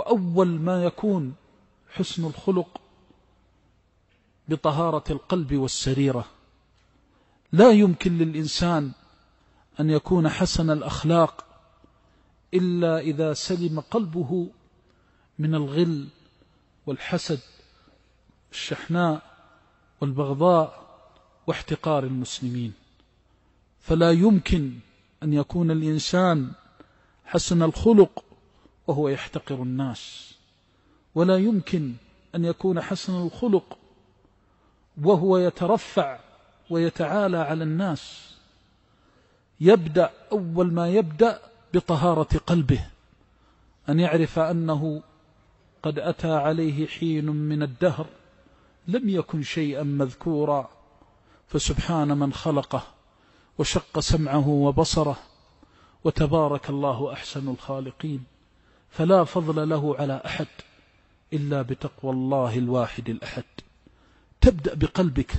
وأول ما يكون حسن الخلق بطهارة القلب والسريرة لا يمكن للإنسان أن يكون حسن الأخلاق إلا إذا سلم قلبه من الغل والحسد الشحناء والبغضاء واحتقار المسلمين فلا يمكن أن يكون الإنسان حسن الخلق وهو يحتقر الناس ولا يمكن أن يكون حسن الخلق وهو يترفع ويتعالى على الناس يبدأ أول ما يبدأ بطهارة قلبه أن يعرف أنه قد أتى عليه حين من الدهر لم يكن شيئا مذكورا فسبحان من خلقه وشق سمعه وبصره وتبارك الله أحسن الخالقين فلا فضل له على أحد إلا بتقوى الله الواحد الأحد تبدأ بقلبك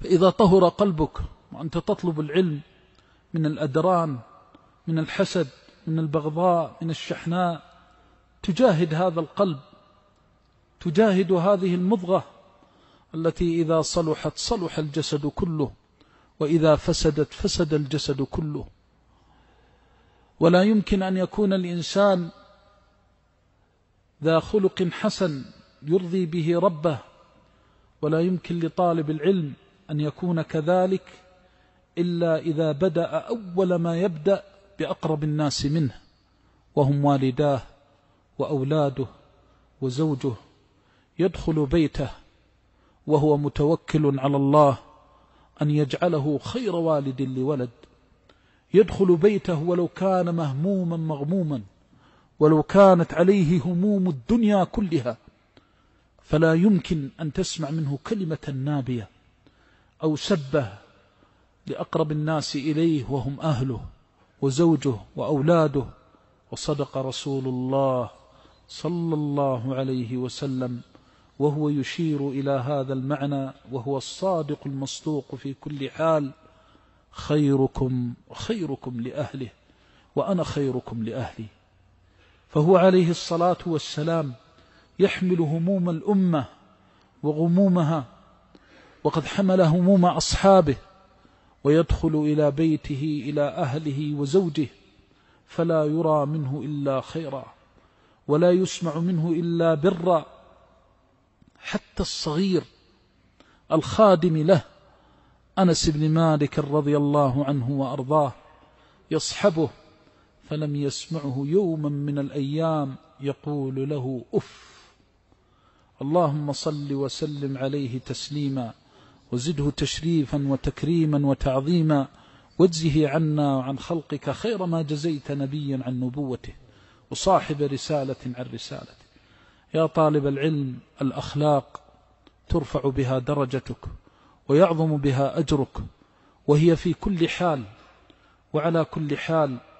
فإذا طهر قلبك وأنت تطلب العلم من الأدران من الحسد من البغضاء من الشحناء تجاهد هذا القلب تجاهد هذه المضغة التي إذا صلحت صلح الجسد كله وإذا فسدت فسد الجسد كله ولا يمكن أن يكون الإنسان ذا خلق حسن يرضي به ربه ولا يمكن لطالب العلم أن يكون كذلك إلا إذا بدأ أول ما يبدأ بأقرب الناس منه وهم والداه وأولاده وزوجه يدخل بيته وهو متوكل على الله أن يجعله خير والد لولد يدخل بيته ولو كان مهموما مغموما ولو كانت عليه هموم الدنيا كلها فلا يمكن أن تسمع منه كلمة نابية أو سبه لأقرب الناس إليه وهم أهله وزوجه وأولاده وصدق رسول الله صلى الله عليه وسلم وهو يشير إلى هذا المعنى وهو الصادق المصدوق في كل حال خيركم خيركم لأهله وأنا خيركم لأهلي فهو عليه الصلاة والسلام يحمل هموم الأمة وغمومها وقد حمل هموم أصحابه ويدخل إلى بيته إلى أهله وزوجه فلا يرى منه إلا خيرا ولا يسمع منه إلا برا حتى الصغير الخادم له أنس بن مالك رضي الله عنه وأرضاه يصحبه فلم يسمعه يوما من الأيام يقول له أف اللهم صل وسلم عليه تسليما وزده تشريفا وتكريما وتعظيما واجزه عنا وعن خلقك خير ما جزيت نبيا عن نبوته وصاحب رسالة عن رسالته يا طالب العلم الأخلاق ترفع بها درجتك ويعظم بها أجرك وهي في كل حال وعلى كل حال